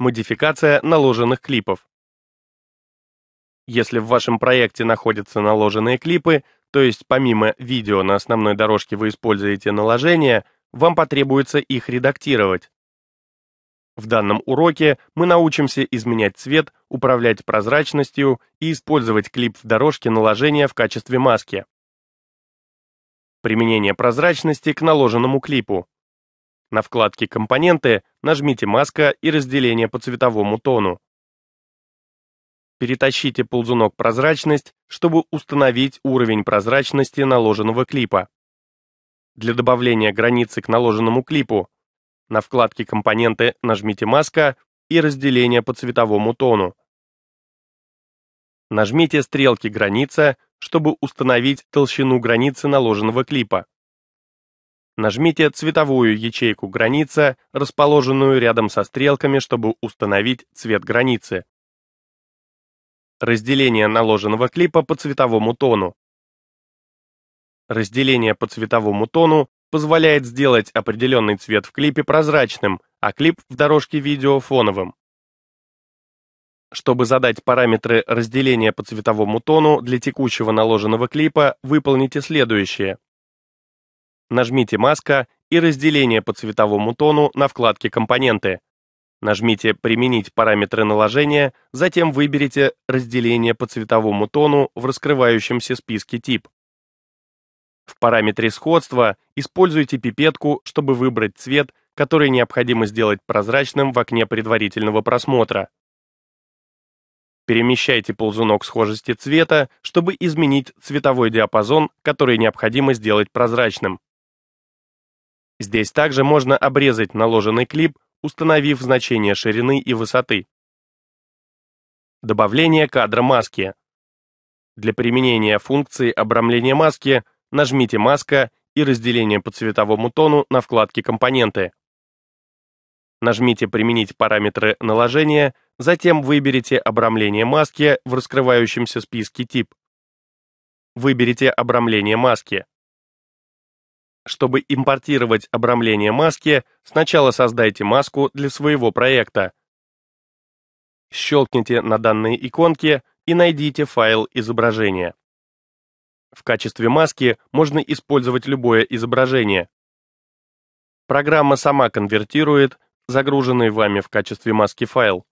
Модификация наложенных клипов. Если в вашем проекте находятся наложенные клипы, то есть помимо видео на основной дорожке вы используете наложения, вам потребуется их редактировать. В данном уроке мы научимся изменять цвет, управлять прозрачностью и использовать клип в дорожке наложения в качестве маски. Применение прозрачности к наложенному клипу. На вкладке «Компоненты» нажмите «Маска» и разделение по цветовому тону. Перетащите ползунок «Прозрачность», чтобы установить уровень прозрачности наложенного клипа. Для добавления границы к наложенному клипу на вкладке «Компоненты» нажмите «Маска» и «Разделение по цветовому тону». Нажмите стрелки «Граница», чтобы установить толщину границы наложенного клипа. Нажмите цветовую ячейку «Граница», расположенную рядом со стрелками, чтобы установить цвет границы. Разделение наложенного клипа по цветовому тону. Разделение по цветовому тону позволяет сделать определенный цвет в клипе прозрачным, а клип в дорожке видео фоновым. Чтобы задать параметры разделения по цветовому тону для текущего наложенного клипа, выполните следующее нажмите «Маска» и разделение по цветовому тону на вкладке «Компоненты». Нажмите «Применить параметры наложения», затем выберите «Разделение по цветовому тону» в раскрывающемся списке «Тип». В параметре сходства используйте пипетку, чтобы выбрать цвет, который необходимо сделать прозрачным в окне предварительного просмотра. Перемещайте ползунок схожести цвета, чтобы изменить цветовой диапазон, который необходимо сделать прозрачным. Здесь также можно обрезать наложенный клип, установив значение ширины и высоты. Добавление кадра маски. Для применения функции обрамления маски нажмите «Маска» и разделение по цветовому тону на вкладке «Компоненты». Нажмите «Применить параметры наложения», затем выберите «Обрамление маски» в раскрывающемся списке «Тип». Выберите «Обрамление маски». Чтобы импортировать обрамление маски, сначала создайте маску для своего проекта. Щелкните на данные иконки и найдите файл изображения. В качестве маски можно использовать любое изображение. Программа сама конвертирует загруженный вами в качестве маски файл.